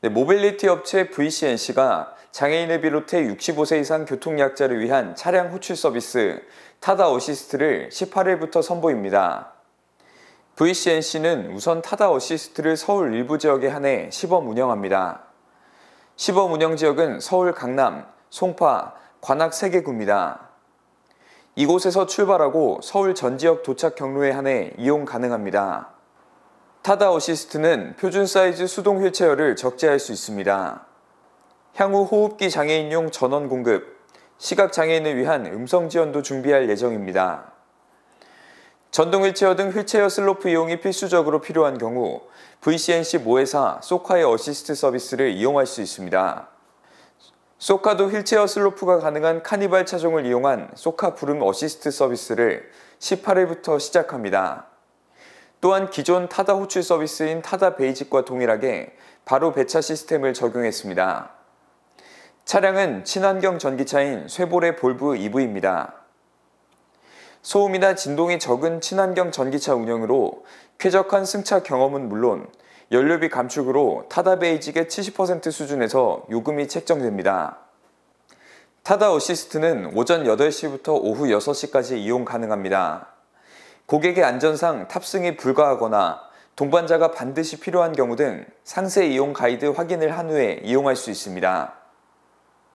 네, 모빌리티 업체 VCNC가 장애인을 비롯해 65세 이상 교통약자를 위한 차량 호출 서비스 타다 어시스트를 18일부터 선보입니다. VCNC는 우선 타다 어시스트를 서울 일부 지역에 한해 시범 운영합니다. 시범 운영 지역은 서울 강남, 송파, 관악 3개구입니다. 이곳에서 출발하고 서울 전 지역 도착 경로에 한해 이용 가능합니다. 타다 어시스트는 표준 사이즈 수동 휠체어를 적재할 수 있습니다. 향후 호흡기 장애인용 전원 공급, 시각 장애인을 위한 음성 지원도 준비할 예정입니다. 전동 휠체어 등 휠체어 슬로프 이용이 필수적으로 필요한 경우 VCNC 모회사 소카의 어시스트 서비스를 이용할 수 있습니다. 소카도 휠체어 슬로프가 가능한 카니발 차종을 이용한 소카 부름 어시스트 서비스를 18일부터 시작합니다. 또한 기존 타다 호출 서비스인 타다 베이직과 동일하게 바로 배차 시스템을 적용했습니다. 차량은 친환경 전기차인 쇠볼의 볼브 EV입니다. 소음이나 진동이 적은 친환경 전기차 운영으로 쾌적한 승차 경험은 물론 연료비 감축으로 타다 베이직의 70% 수준에서 요금이 책정됩니다. 타다 어시스트는 오전 8시부터 오후 6시까지 이용 가능합니다. 고객의 안전상 탑승이 불가하거나 동반자가 반드시 필요한 경우 등 상세 이용 가이드 확인을 한 후에 이용할 수 있습니다.